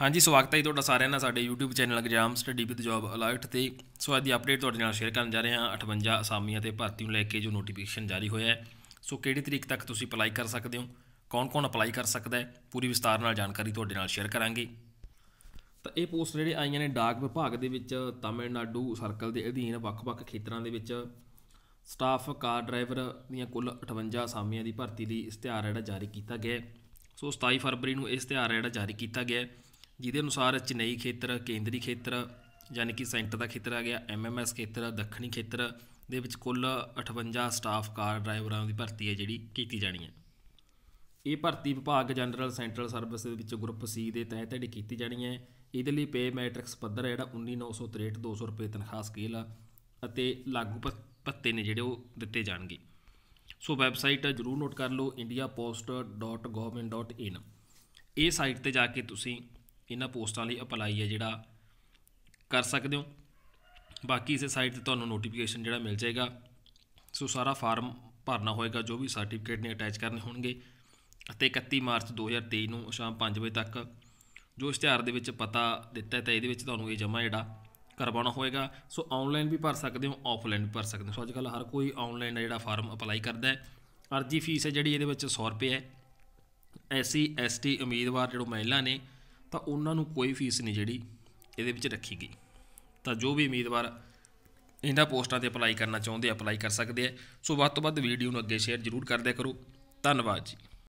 ਹਾਂਜੀ ਸਵਾਗਤ ਹੈ ਤੁਹਾਡਾ ਸਾਰਿਆਂ ਦਾ ਸਾਡੇ YouTube channel exam study with job alert ਤੇ ਸੋ ਅੱਜ ਦੀ ਅਪਡੇਟ ਤੁਹਾਡੇ ਨਾਲ ਸ਼ੇਅਰ ਕਰਨ ਜਾ ਰਹੇ ਹਾਂ 58 ਅਸਾਮੀਆਂ ਤੇ ਭਰਤੀ ਨੂੰ ਲੈ ਕੇ ਜੋ ਨੋਟੀਫਿਕੇਸ਼ਨ ਜਾਰੀ ਹੋਇਆ ਹੈ ਸੋ ਕਿਹੜੀ ਤਰੀਕ ਤੱਕ ਤੁਸੀਂ ਅਪਲਾਈ ਕਰ ਸਕਦੇ ਹੋ ਕੌਣ-ਕੌਣ ਅਪਲਾਈ ਕਰ ਸਕਦਾ ਹੈ ਪੂਰੀ ਵਿਸਤਾਰ ਨਾਲ ਜਾਣਕਾਰੀ ਤੁਹਾਡੇ ਨਾਲ ਸ਼ੇਅਰ ਕਰਾਂਗੇ ਤਾਂ ਇਹ ਪੋਸਟ ਜਿਹੜੇ ਆਈਆਂ ਨੇ ਡਾਕ ਵਿਭਾਗ ਦੇ ਵਿੱਚ ਤਾਮਿਲਨਾਡੂ ਸਰਕਲ ਦੇ ਅਧੀਨ ਵੱਖ-ਵੱਖ ਖੇਤਰਾਂ ਦੇ ਵਿੱਚ ਸਟਾਫ ਕਾਰ ਡਰਾਈਵਰ ਦੀਆਂ ਕੁੱਲ 58 ਅਸਾਮੀਆਂ ਦੀ ਭਰਤੀ ਲਈ ਇਸ਼ਤਿਹਾਰ ਜਿਹੜਾ ਜਾਰੀ ਕੀਤਾ ਗਿਆ ਸੋ 27 ਫਰਵਰੀ ਨੂੰ ਇਹ ਇਸ਼ਤਿਹਾਰ ਜਿਹੜਾ ਜਾਰੀ ਕੀਤਾ ਗਿਆ ਹੈ ਜਿਹਦੇ ਅਨੁਸਾਰ ਚਨਈ ਖੇਤਰ ਕੇਂਦਰੀ ਖੇਤਰ ਯਾਨੀ ਕਿ ਸੈਂਟਰ ਦਾ ਖੇਤਰ ਆ ਗਿਆ ਐਮਐਮਐਸ ਖੇਤਰ ਦੱਖਣੀ ਖੇਤਰ ਦੇ ਵਿੱਚ ਕੁੱਲ 58 ਸਟਾਫ ਕਾਰ ਡਰਾਈਵਰਾਂ ਦੀ ਭਰਤੀ ਹੈ ਜਿਹੜੀ ਕੀਤੀ ਜਾਣੀ ਹੈ ਇਹ ਭਰਤੀ ਵਿਭਾਗ ਜਨਰਲ ਸੈਂਟਰਲ ਸਰਵਿਸ ਦੇ ਵਿੱਚ ਗਰੁੱਪ ਸੀ ਦੇ ਤਹਿਤ ਜਿਹੜੀ ਕੀਤੀ ਜਾਣੀ ਹੈ ਇਹਦੇ ਲਈ ਪੇ ਮੈਟ੍ਰਿਕਸ ਪੱਧਰ ਹੈ ਜਿਹੜਾ 19963 200 ਰੁਪਏ ਤਨਖਾਹ ਸਕੇਲ ਆ ਅਤੇ ਲਾਗੂ ਭੱਤੇ ਨੇ ਜਿਹੜੇ ਉਹ ਦਿੱਤੇ ਜਾਣਗੇ ਸੋ ਵੈਬਸਾਈਟ ਜਰੂਰ ਨੋਟ ਕਰ ਲਓ indiapost.gov.in ਇਹ ਸਾਈਟ ਤੇ ਜਾ ਕੇ ਤੁਸੀਂ ਇਹਨਾਂ ਪੋਸਟਾਂ ਲਈ ਅਪਲਾਈ ਹੈ ਜਿਹੜਾ ਕਰ ਸਕਦੇ ਹੋ ਬਾਕੀ ਇਸੇ ਸਾਈਟ ਤੇ ਤੁਹਾਨੂੰ ਨੋਟੀਫਿਕੇਸ਼ਨ ਜਿਹੜਾ ਮਿਲ ਜਾਏਗਾ ਸੋ ਸਾਰਾ ਫਾਰਮ ਭਰਨਾ ਹੋਏਗਾ ਜੋ ਵੀ ਸਰਟੀਫਿਕੇਟ ਨੇ ਅਟੈਚ ਕਰਨੇ ਹੋਣਗੇ ਅਤੇ 31 ਮਾਰਚ 2023 ਨੂੰ ਸ਼ਾਮ 5 ਵਜੇ ਤੱਕ ਜੋ ਇਸ਼ਤਿਹਾਰ ਦੇ ਵਿੱਚ ਪਤਾ ਦਿੱਤਾ ਤਾਂ ਇਹਦੇ ਵਿੱਚ ਤੁਹਾਨੂੰ ਇਹ ਜਮਾ ਜਿਹੜਾ ਕਰਵਾਉਣਾ ਹੋਏਗਾ ਸੋ ਆਨਲਾਈਨ ਵੀ ਭਰ ਸਕਦੇ ਹੋ ਆਫਲਾਈਨ ਵੀ ਭਰ ਸਕਦੇ ਹੋ ਸੋ ਅੱਜ ਕੱਲ ਹਰ ਕੋਈ ਆਨਲਾਈਨ ਜਿਹੜਾ ਫਾਰਮ ਅਪਲਾਈ ਕਰਦਾ ਹੈ ਅਰਜੀ ਫੀਸ ਹੈ ਜਿਹੜੀ ਇਹਦੇ ਵਿੱਚ 100 ਰੁਪਏ ਹੈ ਐਸਸੀ ਐਸਟੀ ਉਮੀਦਵਾਰ ਜਿਹੜੋ ਮਹਿਲਾ ਨੇ ਤਾਂ ਉਹਨਾਂ ਨੂੰ ਕੋਈ ਫੀਸ ਨਹੀਂ ਜਿਹੜੀ ਇਹਦੇ ਵਿੱਚ ਰੱਖੀ ਗਈ ਤਾਂ ਜੋ ਵੀ ਉਮੀਦਵਾਰ ਇਹਨਾਂ ਪੋਸਟਾਂ ਤੇ ਅਪਲਾਈ ਕਰਨਾ ਚਾਹੁੰਦੇ ਆ ਅਪਲਾਈ ਕਰ ਸਕਦੇ ਆ ਸੋ ਵੱਧ ਤੋਂ ਵੱਧ ਵੀਡੀਓ ਨੂੰ ਅੱਗੇ ਸ਼ੇਅਰ ਜ਼ਰੂਰ ਕਰਦਿਆ ਕਰੋ ਧੰਨਵਾਦ ਜੀ